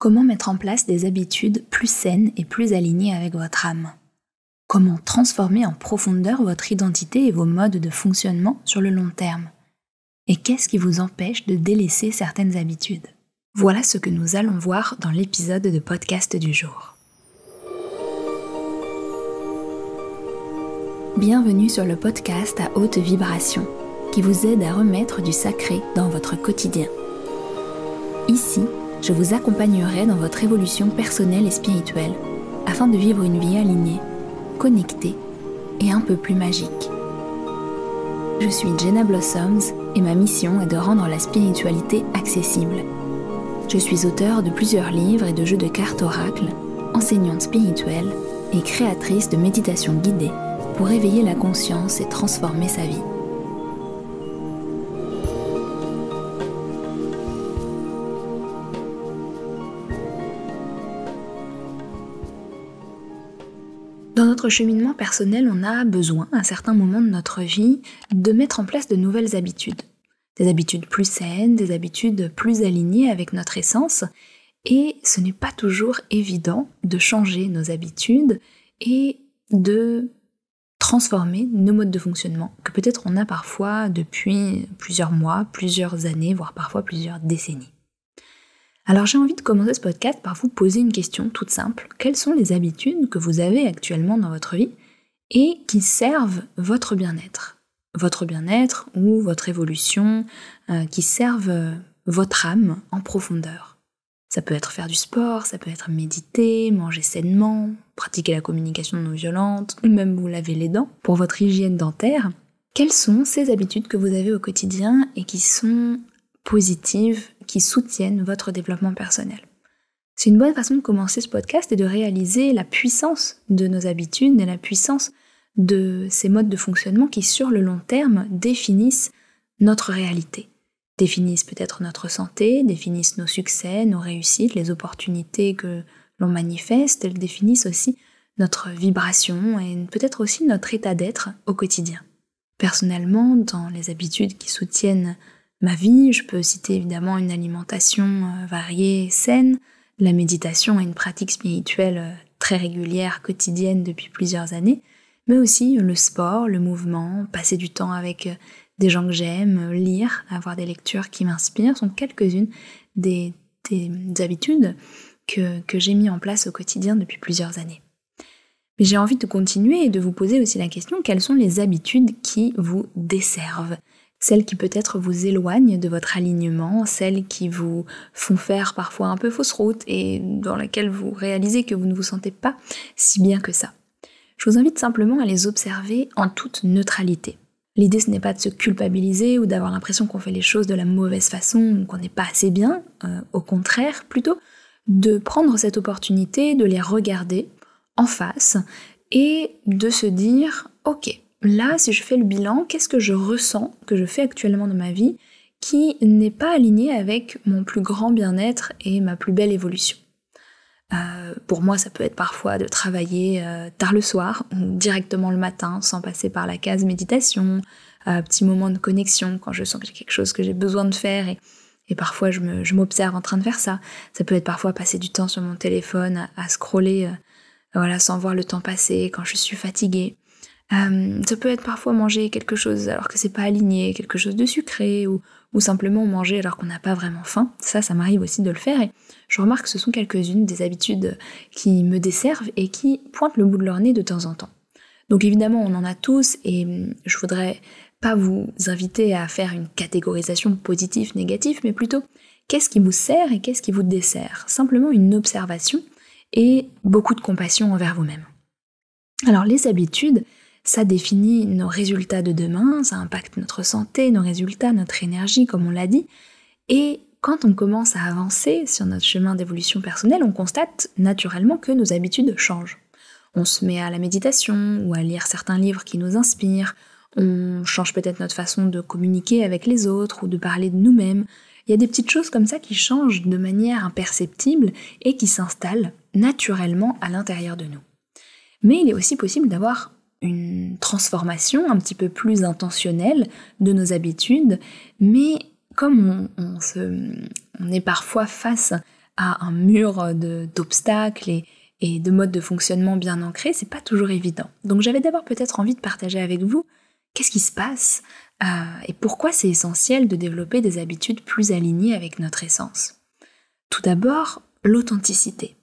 Comment mettre en place des habitudes plus saines et plus alignées avec votre âme Comment transformer en profondeur votre identité et vos modes de fonctionnement sur le long terme Et qu'est-ce qui vous empêche de délaisser certaines habitudes Voilà ce que nous allons voir dans l'épisode de podcast du jour. Bienvenue sur le podcast à haute vibration qui vous aide à remettre du sacré dans votre quotidien. Ici, je vous accompagnerai dans votre évolution personnelle et spirituelle afin de vivre une vie alignée, connectée et un peu plus magique. Je suis Jenna Blossoms et ma mission est de rendre la spiritualité accessible. Je suis auteure de plusieurs livres et de jeux de cartes oracles, enseignante spirituelle et créatrice de méditations guidées pour éveiller la conscience et transformer sa vie. Dans notre cheminement personnel, on a besoin, à certains moments de notre vie, de mettre en place de nouvelles habitudes. Des habitudes plus saines, des habitudes plus alignées avec notre essence. Et ce n'est pas toujours évident de changer nos habitudes et de transformer nos modes de fonctionnement, que peut-être on a parfois depuis plusieurs mois, plusieurs années, voire parfois plusieurs décennies. Alors j'ai envie de commencer ce podcast par vous poser une question toute simple. Quelles sont les habitudes que vous avez actuellement dans votre vie et qui servent votre bien-être Votre bien-être ou votre évolution, euh, qui servent euh, votre âme en profondeur. Ça peut être faire du sport, ça peut être méditer, manger sainement, pratiquer la communication non violente, ou même vous laver les dents pour votre hygiène dentaire. Quelles sont ces habitudes que vous avez au quotidien et qui sont positives qui soutiennent votre développement personnel. C'est une bonne façon de commencer ce podcast et de réaliser la puissance de nos habitudes et la puissance de ces modes de fonctionnement qui, sur le long terme, définissent notre réalité, définissent peut-être notre santé, définissent nos succès, nos réussites, les opportunités que l'on manifeste, elles définissent aussi notre vibration et peut-être aussi notre état d'être au quotidien. Personnellement, dans les habitudes qui soutiennent ma vie. Je peux citer évidemment une alimentation euh, variée saine, la méditation et une pratique spirituelle euh, très régulière, quotidienne depuis plusieurs années, mais aussi euh, le sport, le mouvement, passer du temps avec des gens que j'aime, lire, avoir des lectures qui m'inspirent, sont quelques-unes des, habitudes que, que j'ai mis en place au quotidien depuis plusieurs années. Mais j'ai envie de continuer et de vous poser aussi la question, quelles sont les habitudes qui vous desservent celles qui peut-être vous éloignent de votre alignement, celles qui vous font faire parfois un peu fausse route et dans lesquelles vous réalisez que vous ne vous sentez pas si bien que ça. Je vous invite simplement à les observer en toute neutralité. L'idée ce n'est pas de se culpabiliser ou d'avoir l'impression qu'on fait les choses de la mauvaise façon ou qu'on n'est pas assez bien, euh, au contraire plutôt, de prendre cette opportunité de les regarder en face et de se dire ok, là, si je fais le bilan, qu'est-ce que je ressens, que je fais actuellement dans ma vie, qui n'est pas aligné avec mon plus grand bien-être et ma plus belle évolution. Euh, pour moi, ça peut être parfois de travailler euh, tard le soir ou directement le matin sans passer par la case méditation, un euh, petit moment de connexion quand je sens que j'ai quelque chose que j'ai besoin de faire et, parfois je m'observe en train de faire ça. Ça peut être parfois passer du temps sur mon téléphone à, à scroller voilà, sans voir le temps passer quand je suis fatiguée. Euh, ça peut être parfois manger quelque chose alors que c'est pas aligné, quelque chose de sucré ou, simplement manger alors qu'on n'a pas vraiment faim. Ça, ça m'arrive aussi de le faire et je remarque que ce sont quelques-unes des habitudes qui me desservent et qui pointent le bout de leur nez de temps en temps. Donc évidemment, on en a tous et hum, je voudrais pas vous inviter à faire une catégorisation positive, négative, mais plutôt qu'est-ce qui vous sert et qu'est-ce qui vous dessert. Simplement une observation et beaucoup de compassion envers vous-même. Alors les habitudes, ça définit nos résultats de demain, ça impacte notre santé, nos résultats, notre énergie, comme on l'a dit. Et quand on commence à avancer sur notre chemin d'évolution personnelle, on constate naturellement que nos habitudes changent. On se met à la méditation ou à lire certains livres qui nous inspirent, on change peut-être notre façon de communiquer avec les autres ou de parler de nous-mêmes. Il y a des petites choses comme ça qui changent de manière imperceptible et qui s'installent naturellement à l'intérieur de nous. Mais il est aussi possible d'avoir une transformation un petit peu plus intentionnelle de nos habitudes, mais comme on, se, est parfois face à un mur d'obstacles et, de modes de fonctionnement bien ancrés, c'est pas toujours évident. Donc j'avais d'abord peut-être envie de partager avec vous qu'est-ce qui se passe euh, et pourquoi c'est essentiel de développer des habitudes plus alignées avec notre essence. Tout d'abord, l'authenticité.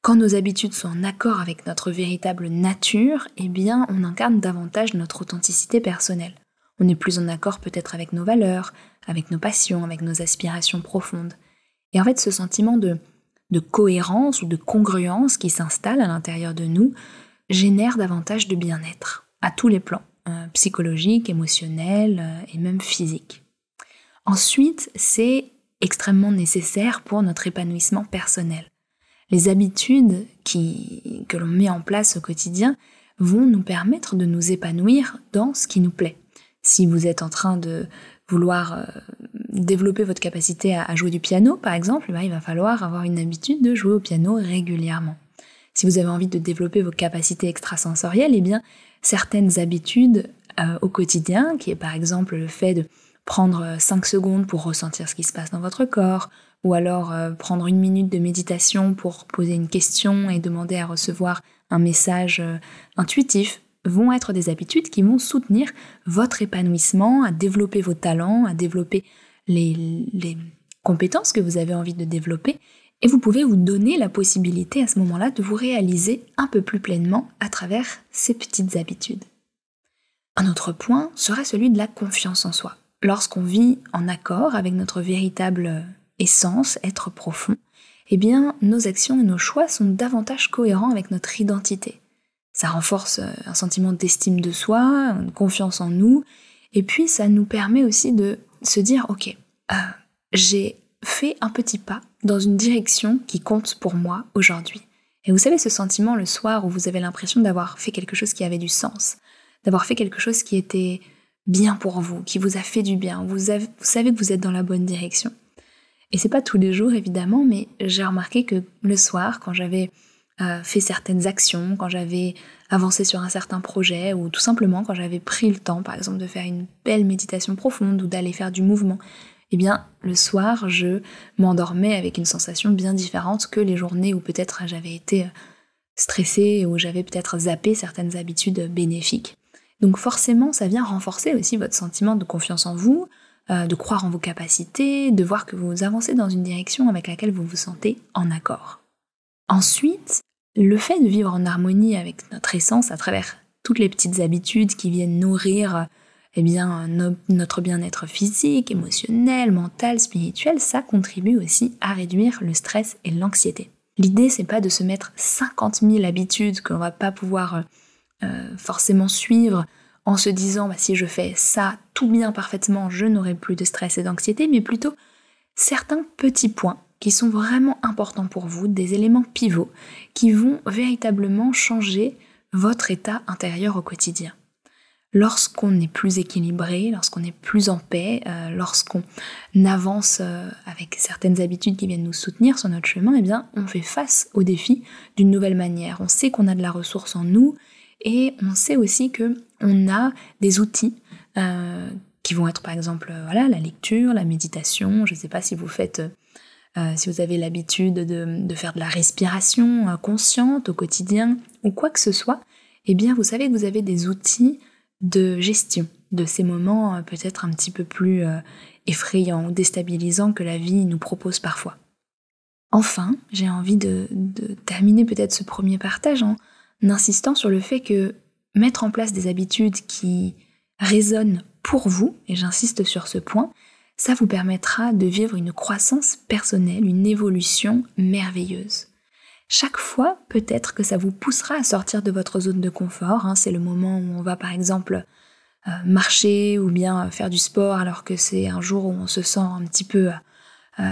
Quand nos habitudes sont en accord avec notre véritable nature, eh bien, on incarne davantage notre authenticité personnelle. On est plus en accord peut-être avec nos valeurs, avec nos passions, avec nos aspirations profondes. Et en fait, ce sentiment de, cohérence ou de congruence qui s'installe à l'intérieur de nous génère davantage de bien-être, à tous les plans, euh, psychologique, émotionnel euh, et même physique. Ensuite, c'est extrêmement nécessaire pour notre épanouissement personnel les habitudes que l'on met en place au quotidien vont nous permettre de nous épanouir dans ce qui nous plaît. Si vous êtes en train de vouloir euh, développer votre capacité à, jouer du piano, par exemple, eh ben, il va falloir avoir une habitude de jouer au piano régulièrement. Si vous avez envie de développer vos capacités extrasensorielles, eh bien, certaines habitudes euh, au quotidien, qui est par exemple le fait de prendre 5 euh, secondes pour ressentir ce qui se passe dans votre corps, ou alors euh, prendre une minute de méditation pour poser une question et demander à recevoir un message euh, intuitif vont être des habitudes qui vont soutenir votre épanouissement, à développer vos talents, à développer les, les compétences que vous avez envie de développer. Et vous pouvez vous donner la possibilité à ce moment-là de vous réaliser un peu plus pleinement à travers ces petites habitudes. Un autre point sera celui de la confiance en soi. Lorsqu'on vit en accord avec notre véritable essence, être profond, eh bien, nos actions et nos choix sont davantage cohérents avec notre identité. Ça renforce euh, un sentiment d'estime de soi, une confiance en nous, et puis ça nous permet aussi de se dire, ok, euh, j'ai fait un petit pas dans une direction qui compte pour moi aujourd'hui. Et vous savez, ce sentiment le soir où vous avez l'impression d'avoir fait quelque chose qui avait du sens, d'avoir fait quelque chose qui était bien pour vous, qui vous a fait du bien, vous savez que vous êtes dans la bonne direction. Et c'est pas tous les jours évidemment, mais j'ai remarqué que le soir, quand j'avais euh, fait certaines actions, quand j'avais avancé sur un certain projet, ou tout simplement quand j'avais pris le temps, par exemple, de faire une belle méditation profonde ou d'aller faire du mouvement, eh bien, le soir, je m'endormais avec une sensation bien différente que les journées où peut-être j'avais été euh, stressée, où j'avais peut-être zappé certaines habitudes bénéfiques. Donc forcément, ça vient renforcer aussi votre sentiment de confiance en vous, euh, de croire en vos capacités, de voir que vous avancez dans une direction avec laquelle vous vous sentez en accord. Ensuite, le fait de vivre en harmonie avec notre essence à travers toutes les petites habitudes qui viennent nourrir eh bien, notre bien-être physique, émotionnel, mental, spirituel, ça contribue aussi à réduire le stress et l'anxiété. L'idée, c'est pas de se mettre 50 000 habitudes que l'on va pas pouvoir euh, forcément suivre en se disant bah, si je fais ça tout bien parfaitement, je n'aurai plus de stress et d'anxiété, mais plutôt certains petits points qui sont vraiment importants pour vous, des éléments pivots qui vont véritablement changer votre état intérieur au quotidien. Lorsqu'on est plus équilibré, lorsqu'on est plus en paix, euh, lorsqu'on avance euh, avec certaines habitudes qui viennent nous soutenir sur notre chemin, eh bien, on fait face aux défis d'une nouvelle manière. On sait qu'on a de la ressource en nous, et on sait aussi que on a des outils euh, qui vont être par exemple euh, la lecture, la méditation. Je ne sais pas si vous faites, euh, si vous avez l'habitude de, faire de la respiration consciente au quotidien ou quoi que ce soit. Eh bien, vous savez que vous avez des outils de gestion de ces moments peut-être un petit peu plus effrayants ou déstabilisants que la vie nous propose parfois. Enfin, j'ai envie de, de terminer peut-être ce premier partage en, n'insistant sur le fait que mettre en place des habitudes qui résonnent pour vous, et j'insiste sur ce point, ça vous permettra de vivre une croissance personnelle, une évolution merveilleuse. Chaque fois, peut-être que ça vous poussera à sortir de votre zone de confort. Hein, c'est le moment où on va par exemple euh, marcher ou bien faire du sport alors que c'est un jour où on se sent un petit peu euh, euh,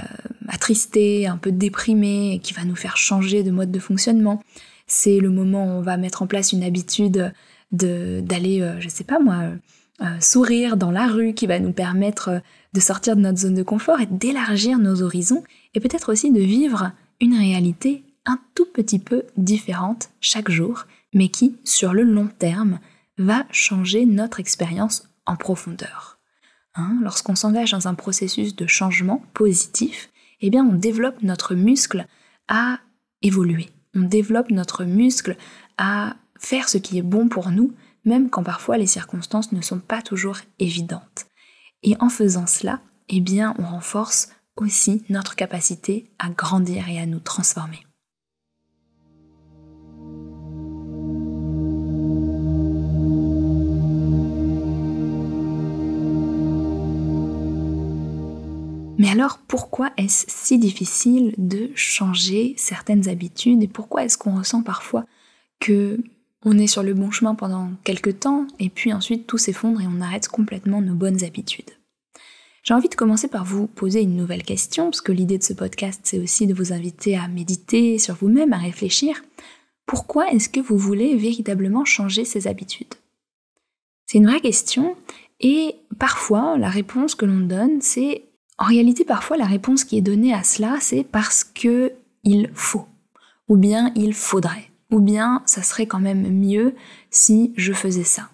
attristé, un peu déprimé, et qui va nous faire changer de mode de fonctionnement c'est le moment où on va mettre en place une habitude d'aller, euh, je sais pas moi, euh, euh, sourire dans la rue qui va nous permettre de sortir de notre zone de confort et d'élargir nos horizons et peut-être aussi de vivre une réalité un tout petit peu différente chaque jour, mais qui, sur le long terme, va changer notre expérience en profondeur. Hein, lorsqu'on s'engage dans un processus de changement positif, eh bien on développe notre muscle à évoluer on développe notre muscle à faire ce qui est bon pour nous, même quand parfois les circonstances ne sont pas toujours évidentes. Et en faisant cela, eh bien, on renforce aussi notre capacité à grandir et à nous transformer. Mais alors pourquoi est-ce si difficile de changer certaines habitudes et pourquoi est-ce qu'on ressent parfois que on est sur le bon chemin pendant quelques temps et puis ensuite tout s'effondre et on arrête complètement nos bonnes habitudes J'ai envie de commencer par vous poser une nouvelle question parce que l'idée de ce podcast c'est aussi de vous inviter à méditer sur vous-même, à réfléchir. Pourquoi est-ce que vous voulez véritablement changer ces habitudes C'est une vraie question et parfois la réponse que l'on donne c'est en réalité, parfois, la réponse qui est donnée à cela, c'est parce que il faut, ou bien il faudrait, ou bien ça serait quand même mieux si je faisais ça.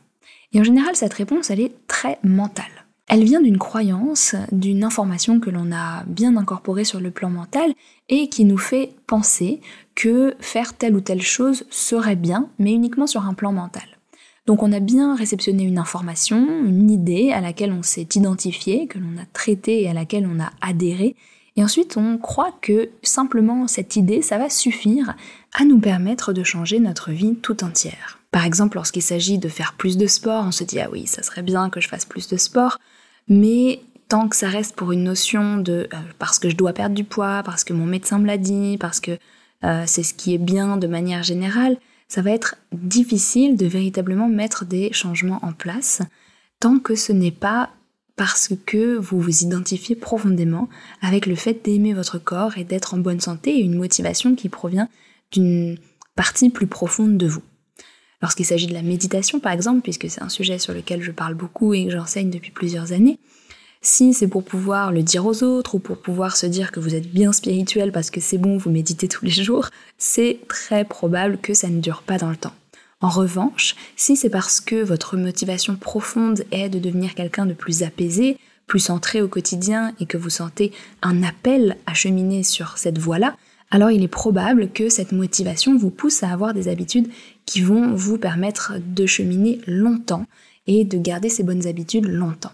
Et en général, cette réponse, elle est très mentale. Elle vient d'une croyance, d'une information que l'on a bien incorporée sur le plan mental et qui nous fait penser que faire telle ou telle chose serait bien, mais uniquement sur un plan mental. Donc on a bien réceptionné une information, une idée à laquelle on s'est identifié, que l'on a traité et à laquelle on a adhéré, et ensuite on croit que simplement cette idée, ça va suffire à nous permettre de changer notre vie tout entière. Par exemple, lorsqu'il s'agit de faire plus de sport, on se dit ah oui, ça serait bien que je fasse plus de sport, mais tant que ça reste pour une notion de euh, parce que je dois perdre du poids, parce que mon médecin me l'a dit, parce que euh, c'est ce qui est bien de manière générale, ça va être difficile de véritablement mettre des changements en place tant que ce n'est pas parce que vous vous identifiez profondément avec le fait d'aimer votre corps et d'être en bonne santé et une motivation qui provient d'une partie plus profonde de vous. Lorsqu'il s'agit de la méditation par exemple, puisque c'est un sujet sur lequel je parle beaucoup et que j'enseigne depuis plusieurs années, si c'est pour pouvoir le dire aux autres ou pour pouvoir se dire que vous êtes bien spirituel parce que c'est bon, vous méditez tous les jours, c'est très probable que ça ne dure pas dans le temps. En revanche, si c'est parce que votre motivation profonde est de devenir quelqu'un de plus apaisé, plus centré au quotidien et que vous sentez un appel à cheminer sur cette voie-là, alors il est probable que cette motivation vous pousse à avoir des habitudes qui vont vous permettre de cheminer longtemps et de garder ces bonnes habitudes longtemps.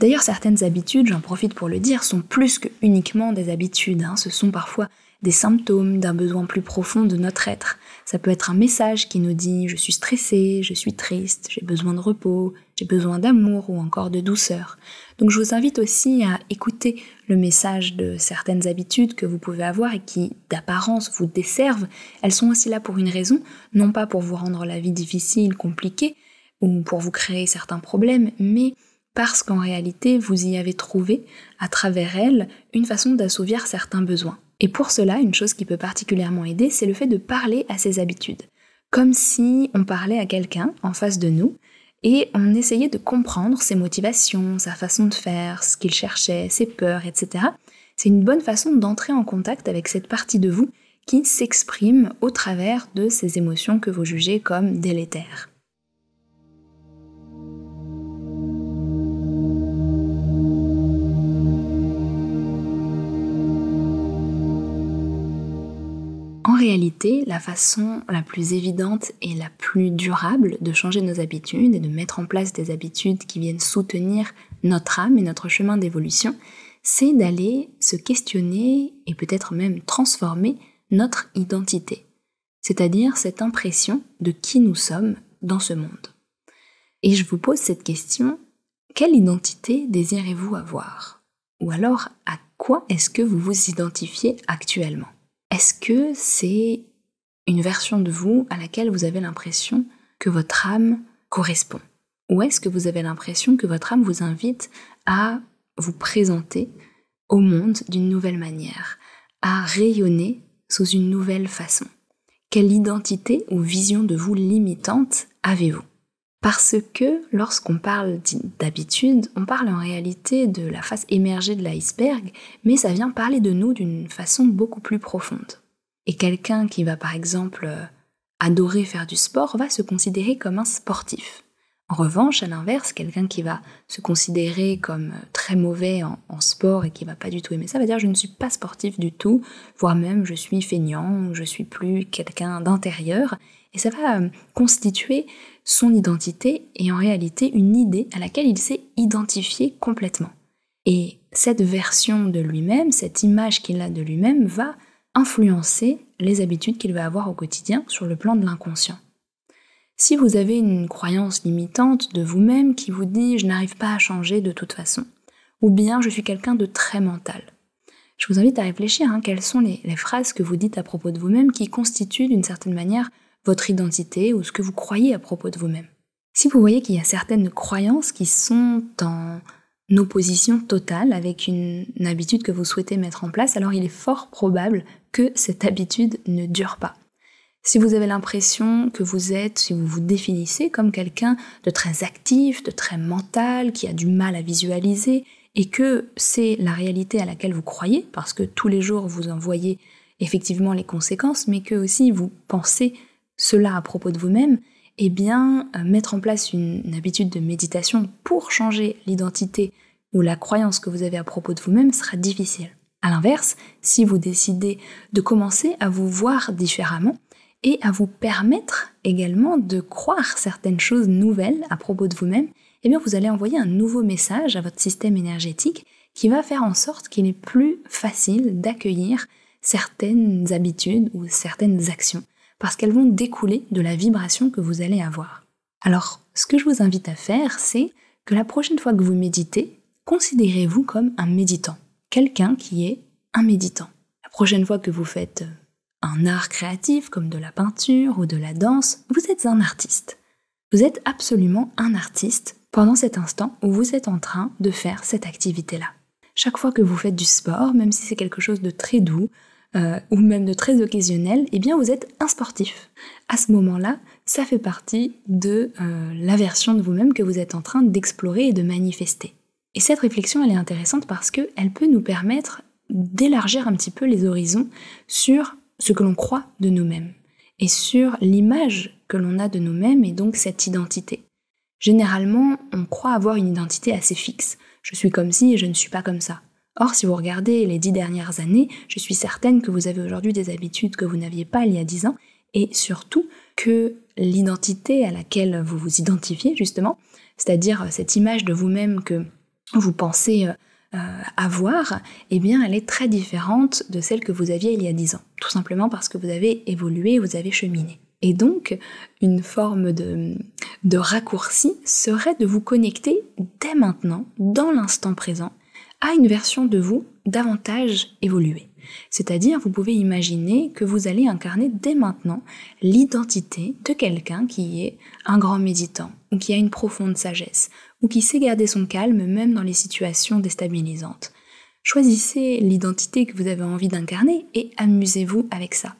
D'ailleurs, certaines habitudes, j'en profite pour le dire, sont plus que uniquement des habitudes. Hein. Ce sont parfois des symptômes d'un besoin plus profond de notre être. Ça peut être un message qui nous dit je suis stressé, je suis triste, j'ai besoin de repos, j'ai besoin d'amour ou encore de douceur. Donc je vous invite aussi à écouter le message de certaines habitudes que vous pouvez avoir et qui d'apparence vous desservent. Elles sont aussi là pour une raison, non pas pour vous rendre la vie difficile, compliquée ou pour vous créer certains problèmes, mais parce qu'en réalité, vous y avez trouvé, à travers elle, une façon d'assouvir certains besoins. Et pour cela, une chose qui peut particulièrement aider, c'est le fait de parler à ses habitudes. Comme si on parlait à quelqu'un en face de nous, et on essayait de comprendre ses motivations, sa façon de faire, ce qu'il cherchait, ses peurs, etc. C'est une bonne façon d'entrer en contact avec cette partie de vous qui s'exprime au travers de ces émotions que vous jugez comme délétères. En réalité, la façon la plus évidente et la plus durable de changer nos habitudes et de mettre en place des habitudes qui viennent soutenir notre âme et notre chemin d'évolution, c'est d'aller se questionner et peut-être même transformer notre identité, c'est-à-dire cette impression de qui nous sommes dans ce monde. Et je vous pose cette question, quelle identité désirez-vous avoir Ou alors, à quoi est-ce que vous vous identifiez actuellement est-ce que c'est une version de vous à laquelle vous avez l'impression que votre âme correspond Ou est-ce que vous avez l'impression que votre âme vous invite à vous présenter au monde d'une nouvelle manière, à rayonner sous une nouvelle façon Quelle identité ou vision de vous limitante avez-vous parce que lorsqu'on parle d'habitude, on parle en réalité de la face émergée de l'iceberg, mais ça vient parler de nous d'une façon beaucoup plus profonde. Et quelqu'un qui va par exemple euh, adorer faire du sport va se considérer comme un sportif. En revanche, à l'inverse, quelqu'un qui va se considérer comme euh, très mauvais en, sport et qui va pas du tout aimer ça va dire je ne suis pas sportif du tout, voire même je suis feignant, je suis plus quelqu'un d'intérieur. Et ça va euh, constituer son identité et en réalité une idée à laquelle il s'est identifié complètement. Et cette version de lui-même, cette image qu'il a de lui-même va influencer les habitudes qu'il va avoir au quotidien sur le plan de l'inconscient. Si vous avez une croyance limitante de vous-même qui vous dit je n'arrive pas à changer de toute façon, ou bien je suis quelqu'un de très mental, je vous invite à réfléchir hein, quelles sont les phrases que vous dites à propos de vous-même qui constituent d'une certaine manière votre identité ou ce que vous croyez à propos de vous-même. Si vous voyez qu'il y a certaines croyances qui sont en opposition totale avec une, habitude que vous souhaitez mettre en place, alors il est fort probable que cette habitude ne dure pas. Si vous avez l'impression que vous êtes, si vous vous définissez comme quelqu'un de très actif, de très mental, qui a du mal à visualiser, et que c'est la réalité à laquelle vous croyez, parce que tous les jours vous en voyez effectivement les conséquences, mais que aussi vous pensez cela à propos de vous-même, eh bien, euh, mettre en place une, habitude de méditation pour changer l'identité ou la croyance que vous avez à propos de vous-même sera difficile. A l'inverse, si vous décidez de commencer à vous voir différemment et à vous permettre également de croire certaines choses nouvelles à propos de vous-même, eh bien vous allez envoyer un nouveau message à votre système énergétique qui va faire en sorte qu'il est plus facile d'accueillir certaines habitudes ou certaines actions parce qu'elles vont découler de la vibration que vous allez avoir. Alors, ce que je vous invite à faire, c'est que la prochaine fois que vous méditez, considérez-vous comme un méditant, quelqu'un qui est un méditant. La prochaine fois que vous faites euh, un art créatif comme de la peinture ou de la danse, vous êtes un artiste. Vous êtes absolument un artiste pendant cet instant où vous êtes en train de faire cette activité-là. Chaque fois que vous faites du sport, même si c'est quelque chose de très doux, euh, ou même de très occasionnel, eh bien vous êtes un sportif. À ce moment-là, ça fait partie de euh, la version de vous-même que vous êtes en train d'explorer et de manifester. Et cette réflexion, elle est intéressante parce qu'elle peut nous permettre d'élargir un petit peu les horizons sur ce que l'on croit de nous-mêmes et sur l'image que l'on a de nous-mêmes et donc cette identité. Généralement, on croit avoir une identité assez fixe. Je suis comme ci et je ne suis pas comme ça. Or, si vous regardez les dix dernières années, je suis certaine que vous avez aujourd'hui des habitudes que vous n'aviez pas il y a dix ans, et surtout que l'identité à laquelle vous vous identifiez, justement, c'est-à-dire euh, cette image de vous-même que vous pensez euh, euh, avoir, eh bien, elle est très différente de celle que vous aviez il y a dix ans, tout simplement parce que vous avez évolué, vous avez cheminé. Et donc, une forme de raccourci serait de vous connecter dès maintenant, dans l'instant présent, à une version de vous davantage évoluée. C'est-à-dire, vous pouvez imaginer que vous allez incarner dès maintenant l'identité de quelqu'un qui est un grand méditant, ou qui a une profonde sagesse, ou qui sait garder son calme même dans les situations déstabilisantes. Choisissez l'identité que vous avez envie d'incarner et amusez-vous avec ça.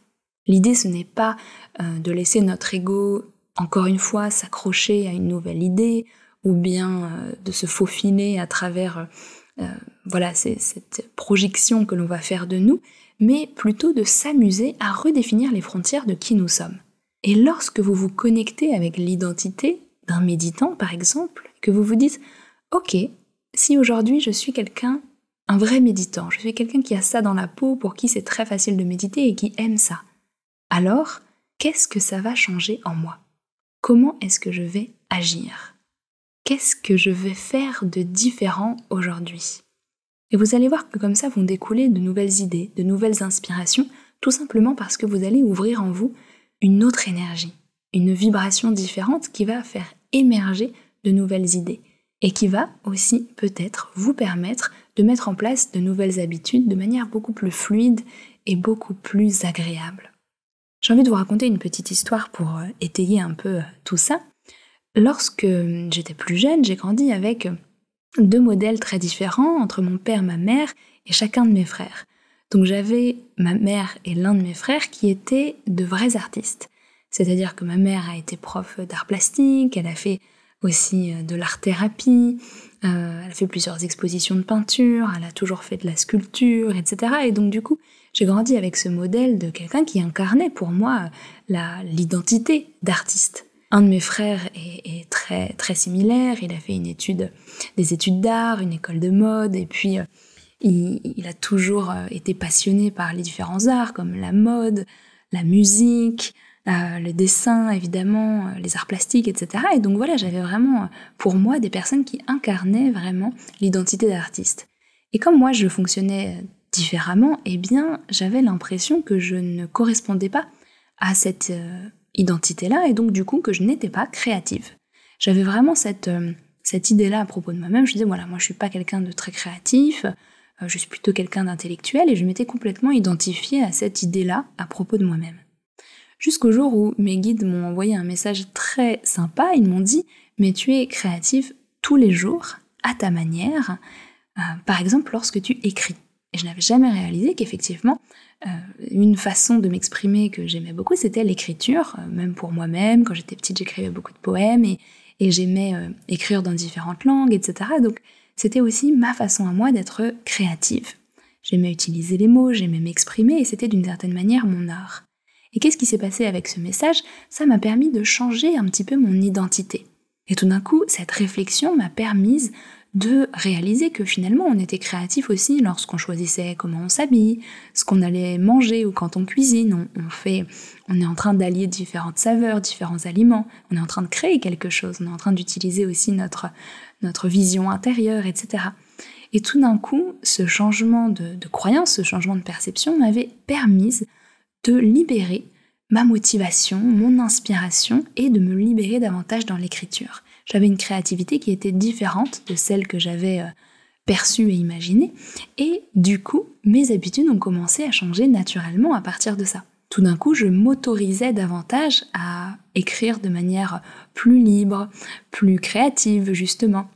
L'idée, ce n'est pas euh, de laisser notre ego, encore une fois, s'accrocher à une nouvelle idée, ou bien euh, de se faufiler à travers... Euh, euh, voilà, c'est cette projection que l'on va faire de nous, mais plutôt de s'amuser à redéfinir les frontières de qui nous sommes. Et lorsque vous vous connectez avec l'identité d'un méditant, par exemple, que vous vous dites, ok, si aujourd'hui je suis quelqu'un, un vrai méditant, je suis quelqu'un qui a ça dans la peau, pour qui c'est très facile de méditer et qui aime ça, alors qu'est-ce que ça va changer en moi Comment est-ce que je vais agir qu'est-ce que je vais faire de différent aujourd'hui Et vous allez voir que comme ça vont découler de nouvelles idées, de nouvelles inspirations, tout simplement parce que vous allez ouvrir en vous une autre énergie, une vibration différente qui va faire émerger de nouvelles idées et qui va aussi peut-être vous permettre de mettre en place de nouvelles habitudes de manière beaucoup plus fluide et beaucoup plus agréable. J'ai envie de vous raconter une petite histoire pour euh, étayer un peu euh, tout ça. Lorsque hum, j'étais plus jeune, j'ai grandi avec hum, deux modèles très différents entre mon père, ma mère et chacun de mes frères. Donc j'avais ma mère et l'un de mes frères qui étaient de vrais artistes. C'est-à-dire que ma mère a été prof d'art plastique, elle a fait aussi euh, de l'art-thérapie, euh, elle a fait plusieurs expositions de peinture, elle a toujours fait de la sculpture, etc. Et donc du coup, j'ai grandi avec ce modèle de quelqu'un qui incarnait pour moi euh, l'identité d'artiste un de mes frères est, très très similaire. Il a fait une étude, des études d'art, une école de mode, et puis euh, il, a toujours euh, été passionné par les différents arts comme la mode, la musique, euh, le dessin évidemment, les arts plastiques, etc. Et donc voilà, j'avais vraiment pour moi des personnes qui incarnaient vraiment l'identité d'artiste. Et comme moi je fonctionnais différemment, eh bien j'avais l'impression que je ne correspondais pas à cette identité-là et donc du coup que je n'étais pas créative. J'avais vraiment cette, euh, idée-là à propos de moi-même. Je disais, voilà, moi je ne suis pas quelqu'un de très créatif, euh, je suis plutôt quelqu'un d'intellectuel et je m'étais complètement identifiée à cette idée-là à propos de moi-même. Jusqu'au jour où mes guides m'ont envoyé un message très sympa, ils m'ont dit, mais tu es créative tous les jours, à ta manière, euh, par exemple lorsque tu écris. Et je n'avais jamais réalisé qu'effectivement, euh, une façon de m'exprimer que j'aimais beaucoup, c'était l'écriture, euh, même pour moi-même. Quand j'étais petite, j'écrivais beaucoup de poèmes et, j'aimais euh, écrire dans différentes langues, etc. Donc c'était aussi ma façon à moi d'être créative. J'aimais utiliser les mots, j'aimais m'exprimer et c'était d'une certaine manière mon art. Et qu'est-ce qui s'est passé avec ce message Ça m'a permis de changer un petit peu mon identité. Et tout d'un coup, cette réflexion m'a permise de réaliser que finalement on était créatif aussi lorsqu'on choisissait comment on s'habille, ce qu'on allait manger ou quand on cuisine, on, fait, on est en train d'allier différentes saveurs, différents aliments, on est en train de créer quelque chose, on est en train d'utiliser aussi notre, notre vision intérieure, etc. Et tout d'un coup, ce changement de, de croyance, ce changement de perception m'avait permise de libérer ma motivation, mon inspiration et de me libérer davantage dans l'écriture. J'avais une créativité qui était différente de celle que j'avais euh, perçue et imaginée. Et du coup, mes habitudes ont commencé à changer naturellement à partir de ça. Tout d'un coup, je m'autorisais davantage à écrire de manière plus libre, plus créative justement.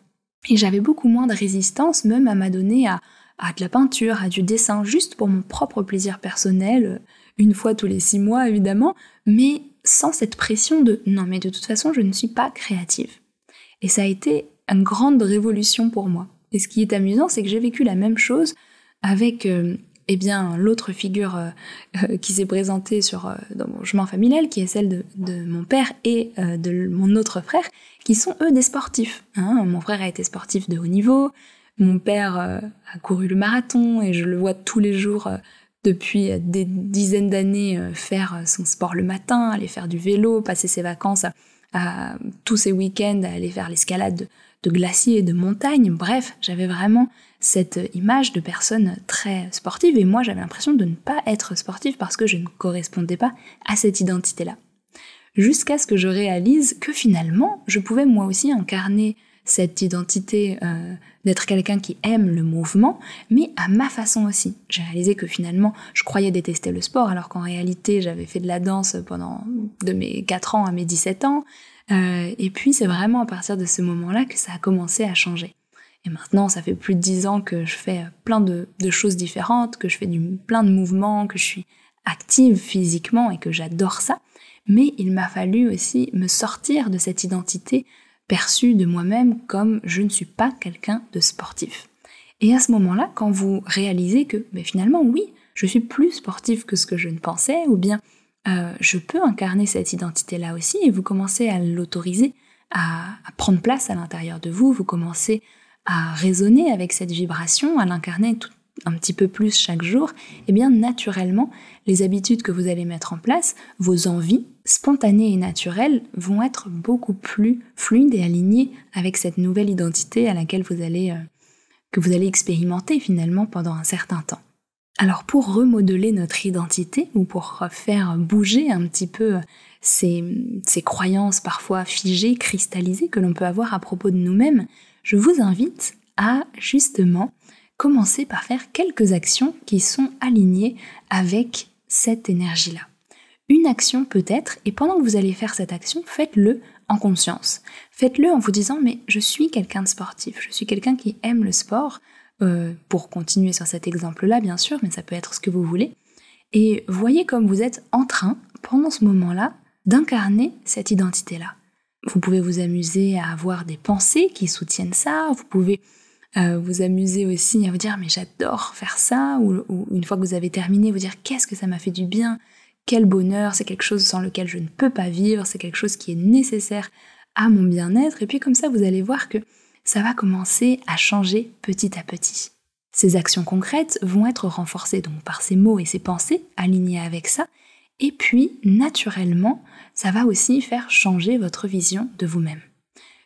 Et j'avais beaucoup moins de résistance même à m'adonner à, à de la peinture, à du dessin, juste pour mon propre plaisir personnel, euh, une fois tous les six mois évidemment, mais sans cette pression de non mais de toute façon je ne suis pas créative. Et ça a été une grande révolution pour moi. Et ce qui est amusant, c'est que j'ai vécu la même chose avec euh, eh bien l'autre figure euh, euh, qui s'est présentée sur dans mon chemin familial, qui est celle de, mon père et de mon autre frère, qui sont eux des sportifs. Hein. Mon frère a été sportif de haut niveau, mon père a couru le marathon et je le vois tous les jours depuis des dizaines d'années faire son sport le matin, aller faire du vélo, passer ses vacances tous ces week-ends à aller faire l'escalade de, de glaciers et de montagnes. Bref, j'avais vraiment cette image de personne très sportive et moi j'avais l'impression de ne pas être sportive parce que je ne correspondais pas à cette identité-là. Jusqu'à ce que je réalise que finalement, je pouvais moi aussi incarner cette identité euh, d'être quelqu'un qui aime le mouvement, mais à ma façon aussi. J'ai réalisé que finalement, je croyais détester le sport, alors qu'en réalité, j'avais fait de la danse pendant de mes 4 ans à mes 17 ans. Euh, et puis, c'est vraiment à partir de ce moment-là que ça a commencé à changer. Et maintenant, ça fait plus de 10 ans que je fais euh, plein de, choses différentes, que je fais plein de mouvements, que je suis active physiquement et que j'adore ça. Mais il m'a fallu aussi me sortir de cette identité perçu de moi-même comme je ne suis pas quelqu'un de sportif. Et à ce moment-là, quand vous réalisez que mais ben, finalement oui, je suis plus sportif que ce que je ne pensais, ou bien euh, je peux incarner cette identité-là aussi, et vous commencez à l'autoriser, à, prendre place à l'intérieur de vous, vous commencez à résonner avec cette vibration, à l'incarner un petit peu plus chaque jour, et eh bien naturellement, les habitudes que vous allez mettre en place, vos envies, spontanées et naturelles vont être beaucoup plus fluides et alignées avec cette nouvelle identité à laquelle vous allez, euh, que vous allez expérimenter finalement pendant un certain temps. Alors pour remodeler notre identité ou pour faire bouger un petit peu euh, ces, ces croyances parfois figées, cristallisées que l'on peut avoir à propos de nous-mêmes, je vous invite à justement commencer par faire quelques actions qui sont alignées avec cette énergie-là une action peut-être, et pendant que vous allez faire cette action, faites-le en conscience. Faites-le en vous disant, mais je suis quelqu'un de sportif, je suis quelqu'un qui aime le sport, euh, pour continuer sur cet exemple-là, bien sûr, mais ça peut être ce que vous voulez. Et voyez comme vous êtes en train, pendant ce moment-là, d'incarner cette identité-là. Vous pouvez vous amuser à avoir des pensées qui soutiennent ça, vous pouvez euh, vous amuser aussi à vous dire mais j'adore faire ça, ou, une fois que vous avez terminé, vous dire qu'est-ce que ça m'a fait du bien, quel bonheur, c'est quelque chose sans lequel je ne peux pas vivre, c'est quelque chose qui est nécessaire à mon bien-être. Et puis comme ça, vous allez voir que ça va commencer à changer petit à petit. Ces actions concrètes vont être renforcées donc par ces mots et ces pensées alignées avec ça. Et puis, naturellement, ça va aussi faire changer votre vision de vous-même.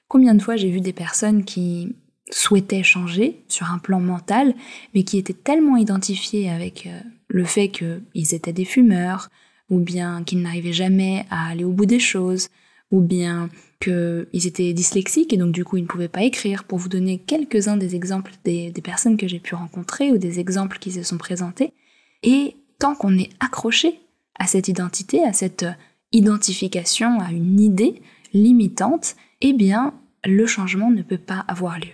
Combien de fois j'ai vu des personnes qui souhaitaient changer sur un plan mental, mais qui étaient tellement identifiées avec euh, le fait qu'ils étaient des fumeurs, ou bien qu'ils n'arrivaient jamais à aller au bout des choses, ou bien qu'ils étaient dyslexiques et donc du coup ils ne pouvaient pas écrire, pour vous donner quelques-uns des exemples des, des personnes que j'ai pu rencontrer ou des exemples qui se sont présentés. Et tant qu'on est accroché à cette identité, à cette identification, à une idée limitante, eh bien le changement ne peut pas avoir lieu.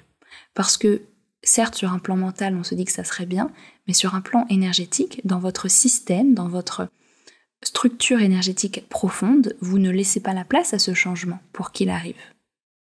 Parce que certes sur un plan mental on se dit que ça serait bien, mais sur un plan énergétique, dans votre système, dans votre structure énergétique profonde, vous ne laissez pas la place à ce changement pour qu'il arrive.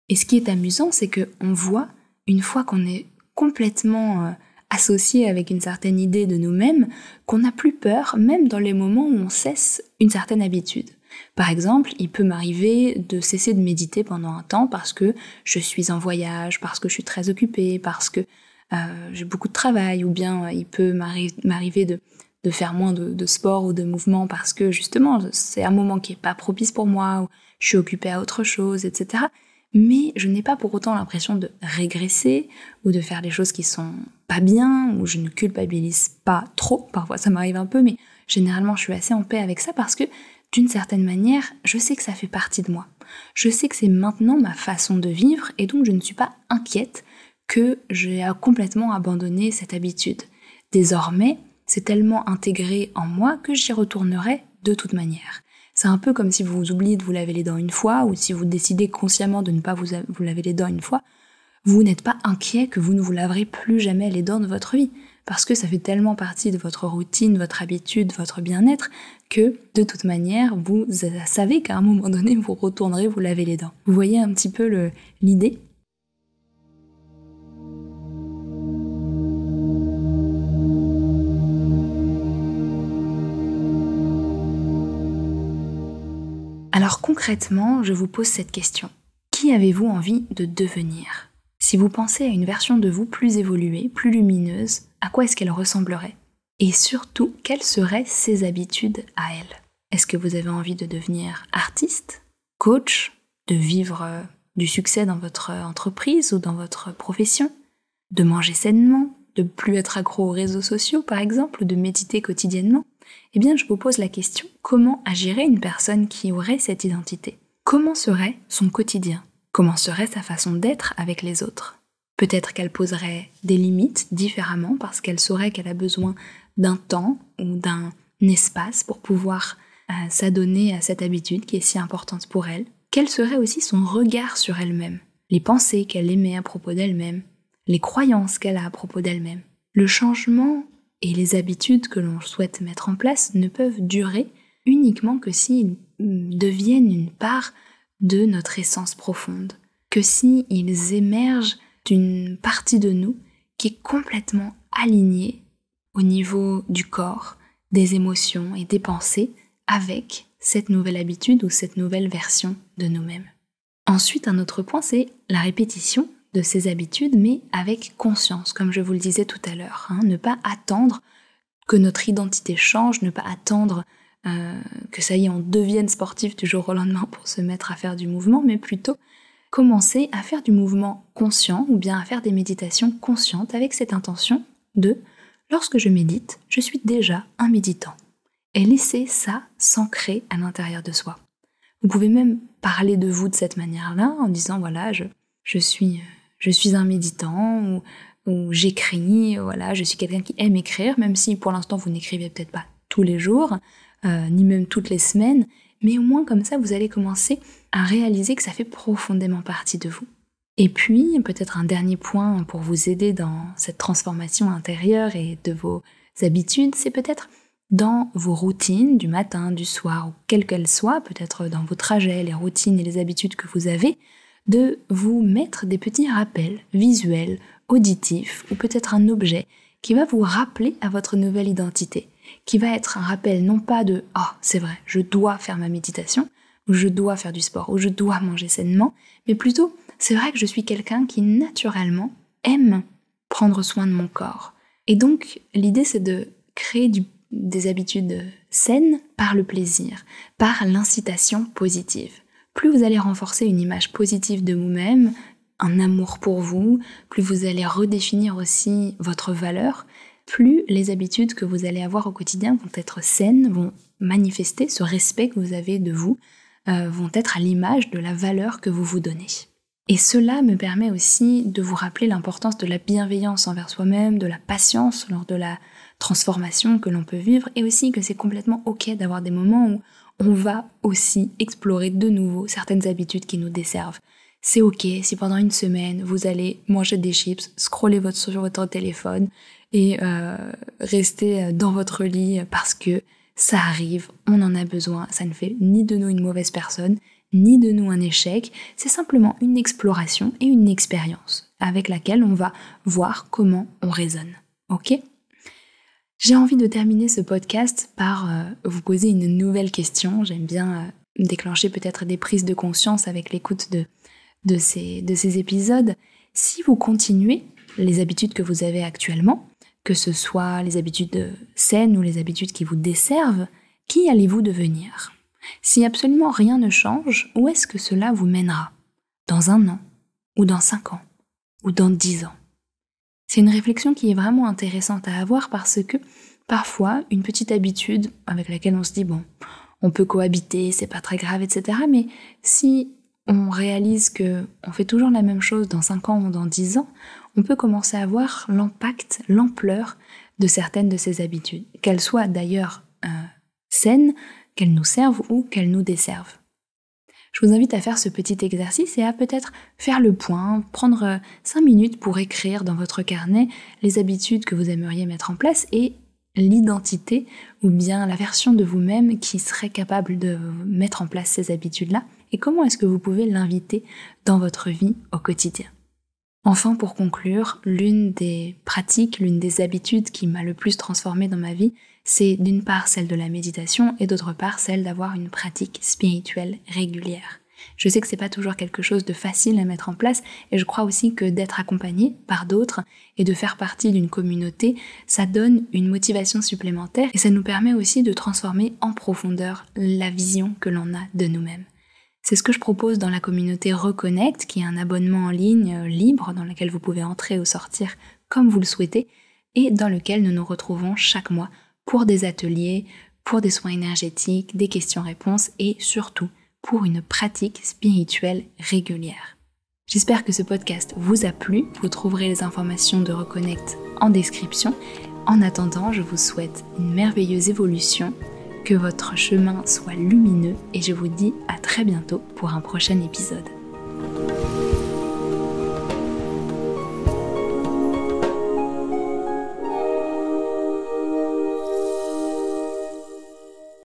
Et ce qui est amusant, c'est que on voit une fois qu'on est complètement euh, associé avec une certaine idée de nous-mêmes, qu'on n'a plus peur, même dans les moments où on cesse une certaine habitude. Par exemple, il peut m'arriver de cesser de méditer pendant un temps parce que je suis en voyage, parce que je suis très occupé, parce que euh, j'ai beaucoup de travail, ou bien euh, il peut m'arriver de de faire moins de, sport ou de mouvement parce que justement c'est un moment qui est pas propice pour moi ou je suis occupée à autre chose, etc. Mais je n'ai pas pour autant l'impression de régresser ou de faire des choses qui sont pas bien ou je ne culpabilise pas trop. Parfois ça m'arrive un peu, mais généralement je suis assez en paix avec ça parce que d'une certaine manière, je sais que ça fait partie de moi. Je sais que c'est maintenant ma façon de vivre et donc je ne suis pas inquiète que j'ai complètement abandonné cette habitude. Désormais, c'est tellement intégré en moi que j'y retournerai de toute manière. C'est un peu comme si vous oubliez de vous laver les dents une fois, ou si vous décidez consciemment de ne pas vous, vous laver les dents une fois, vous n'êtes pas inquiet que vous ne vous laverez plus jamais les dents de votre vie, parce que ça fait tellement partie de votre routine, votre habitude, votre bien-être, que de toute manière, vous euh, savez qu'à un moment donné, vous retournerez vous laver les dents. Vous voyez un petit peu l'idée concrètement, je vous pose cette question. Qui avez-vous envie de devenir Si vous pensez à une version de vous plus évoluée, plus lumineuse, à quoi est-ce qu'elle ressemblerait Et surtout, quelles seraient ses habitudes à elle Est-ce que vous avez envie de devenir artiste, coach, de vivre euh, du succès dans votre euh, entreprise ou dans votre profession, de manger sainement, de plus être accro aux réseaux sociaux par exemple, ou de méditer quotidiennement eh bien je vous pose la question, comment agirait une personne qui aurait cette identité Comment serait son quotidien Comment serait sa façon d'être avec les autres Peut-être qu'elle poserait des limites différemment parce qu'elle saurait qu'elle a besoin d'un temps ou d'un espace pour pouvoir euh, s'adonner à cette habitude qui est si importante pour elle. Quel serait aussi son regard sur elle-même Les pensées qu'elle émet à propos d'elle-même Les croyances qu'elle a à propos d'elle-même Le changement et les habitudes que l'on souhaite mettre en place ne peuvent durer uniquement que s'ils mm, deviennent une part de notre essence profonde, que s'ils émergent d'une partie de nous qui est complètement alignée au niveau du corps, des émotions et des pensées avec cette nouvelle habitude ou cette nouvelle version de nous-mêmes. Ensuite, un autre point, c'est la répétition de ses habitudes, mais avec conscience, comme je vous le disais tout à l'heure. Hein. ne pas attendre que notre identité change, ne pas attendre euh, que ça y est, on devienne sportif du jour au lendemain pour se mettre à faire du mouvement, mais plutôt commencer à faire du mouvement conscient ou bien à faire des méditations conscientes avec cette intention de lorsque je médite, je suis déjà un méditant. Et laisser ça s'ancrer à l'intérieur de soi. Vous pouvez même parler de vous de cette manière-là en disant voilà, je, je suis euh, je suis un méditant ou, j'écris, voilà, je suis quelqu'un qui aime écrire, même si pour l'instant vous n'écrivez peut-être pas tous les jours, euh, ni même toutes les semaines, mais au moins comme ça vous allez commencer à réaliser que ça fait profondément partie de vous. Et puis, peut-être un dernier point pour vous aider dans cette transformation intérieure et de vos habitudes, c'est peut-être dans vos routines du matin, du soir, ou quelles qu'elles soient, peut-être dans vos trajets, les routines et les habitudes que vous avez, de vous mettre des petits rappels visuels, auditifs ou peut-être un objet qui va vous rappeler à votre nouvelle identité, qui va être un rappel non pas de ⁇ Ah, c'est vrai, je dois faire ma méditation ⁇ ou je dois faire du sport, ou je dois manger sainement, mais plutôt ⁇ C'est vrai que je suis quelqu'un qui naturellement aime prendre soin de mon corps. Et donc, l'idée, c'est de créer des habitudes saines par le plaisir, par l'incitation positive plus vous allez renforcer une image positive de vous-même, un amour pour vous, plus vous allez redéfinir aussi votre valeur, plus les habitudes que vous allez avoir au quotidien vont être saines, vont manifester ce respect que vous avez de vous, euh, vont être à l'image de la valeur que vous vous donnez. Et cela me permet aussi de vous rappeler l'importance de la bienveillance envers soi-même, de la patience lors de la transformation que l'on peut vivre, et aussi que c'est complètement ok d'avoir des moments où on va aussi explorer de nouveau certaines habitudes qui nous desservent. C'est ok si pendant une semaine vous allez manger des chips, scroller votre, sur votre téléphone et euh, rester euh, dans votre lit parce que ça arrive, on en a besoin, ça ne fait ni de nous une mauvaise personne, ni de nous un échec, c'est simplement une exploration et une expérience avec laquelle on va voir comment on raisonne. Ok j'ai envie de terminer ce podcast par euh, vous poser une nouvelle question. J'aime bien euh, déclencher peut-être des prises de conscience avec l'écoute de, de, ces, de ces épisodes. Si vous continuez les habitudes que vous avez actuellement, que ce soit les habitudes saines ou les habitudes qui vous desservent, qui allez-vous devenir Si absolument rien ne change, où est-ce que cela vous mènera Dans un an Ou dans cinq ans Ou dans dix ans c'est une réflexion qui est vraiment intéressante à avoir parce que parfois, une petite habitude avec laquelle on se dit, bon, on peut cohabiter, c'est pas très grave, etc. Mais si on réalise que on fait toujours la même chose dans 5 ans ou dans 10 ans, on peut commencer à voir l'impact, l'ampleur de certaines de ces habitudes, qu'elles soient d'ailleurs euh, saines, qu'elles nous servent ou qu'elles nous desservent. Je vous invite à faire ce petit exercice et à peut-être faire le point, prendre 5 euh, minutes pour écrire dans votre carnet les habitudes que vous aimeriez mettre en place et l'identité ou bien la version de vous-même qui serait capable de mettre en place ces habitudes-là et comment est-ce que vous pouvez l'inviter dans votre vie au quotidien. Enfin, pour conclure, l'une des pratiques, l'une des habitudes qui m'a le plus transformée dans ma vie, c'est d'une part celle de la méditation et d'autre part celle d'avoir une pratique spirituelle régulière. Je sais que c'est pas toujours quelque chose de facile à mettre en place et je crois aussi que d'être accompagné par d'autres et de faire partie d'une communauté, ça donne une motivation supplémentaire et ça nous permet aussi de transformer en profondeur la vision que l'on a de nous-mêmes. C'est ce que je propose dans la communauté Reconnect, qui est un abonnement en ligne euh, libre dans lequel vous pouvez entrer ou sortir comme vous le souhaitez et dans lequel nous nous retrouvons chaque mois pour des ateliers, pour des soins énergétiques, des questions-réponses et surtout pour une pratique spirituelle régulière. J'espère que ce podcast vous a plu. Vous trouverez les informations de Reconnect en description. En attendant, je vous souhaite une merveilleuse évolution, que votre chemin soit lumineux et je vous dis à très bientôt pour un prochain épisode.